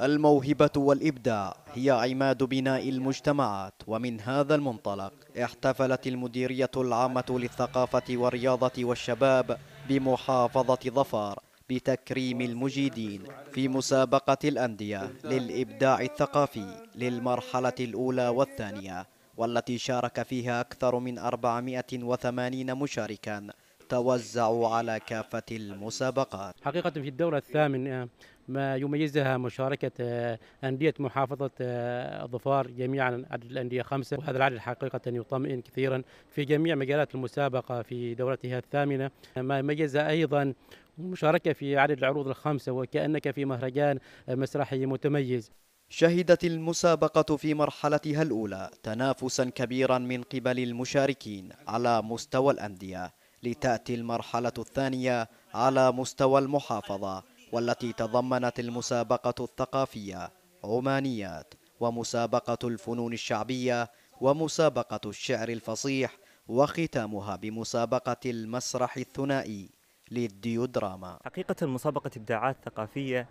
الموهبة والإبداع هي عماد بناء المجتمعات ومن هذا المنطلق احتفلت المديرية العامة للثقافة والرياضة والشباب بمحافظة ظفار بتكريم المجيدين في مسابقة الأندية للإبداع الثقافي للمرحلة الأولى والثانية والتي شارك فيها أكثر من 480 مشاركاً تتوزع على كافة المسابقات حقيقة في الدورة الثامنة آه، ما يميزها مشاركة آه، أندية محافظة آه، ظفار جميعا عدد الأندية خمسة وهذا العدد حقيقة يطمئن كثيرا في جميع مجالات المسابقة في دورتها الثامنة ما يميزها أيضا مشاركة في عدد العروض الخمسة وكأنك في مهرجان مسرحي متميز شهدت المسابقة في مرحلتها الأولى تنافسا كبيرا من قبل المشاركين على مستوى الأندية لتأتي المرحلة الثانية على مستوى المحافظة والتي تضمنت المسابقة الثقافية عمانيات ومسابقة الفنون الشعبية ومسابقة الشعر الفصيح وختامها بمسابقة المسرح الثنائي للديودراما حقيقة مسابقة إبداعات ثقافية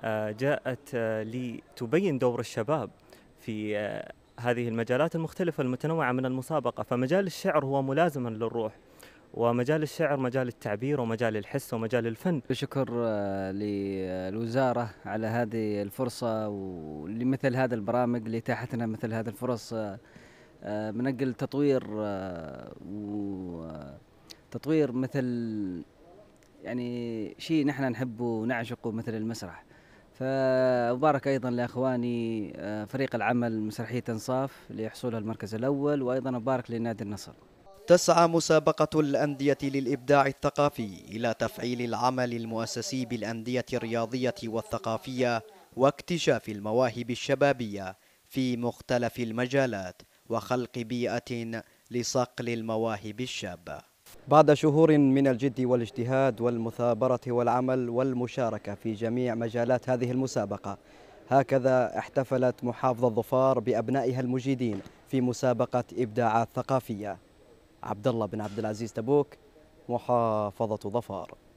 آه، جاءت آه، لتبين دور الشباب في آه، هذه المجالات المختلفة المتنوعة من المسابقة فمجال الشعر هو ملازما للروح ومجال الشعر مجال التعبير ومجال الحس ومجال الفن بشكر آه، للوزارة على هذه الفرصة ولمثل هذا البرامج لإتاحتنا مثل هذه الفرص آه، آه، من أجل تطوير وتطوير مثل يعني شيء نحن نحبه ونعشقه مثل المسرح فأبارك أيضا لأخواني فريق العمل مسرحية أنصاف لحصول المركز الأول وأيضا أبارك لنادي النصر تسعى مسابقة الأندية للإبداع الثقافي إلى تفعيل العمل المؤسسي بالأندية الرياضية والثقافية واكتشاف المواهب الشبابية في مختلف المجالات وخلق بيئة لصقل المواهب الشابة بعد شهور من الجد والاجتهاد والمثابرة والعمل والمشاركة في جميع مجالات هذه المسابقة هكذا احتفلت محافظة ظفار بأبنائها المجيدين في مسابقة إبداعات ثقافية عبد الله بن عبد العزيز تبوك محافظة ظفار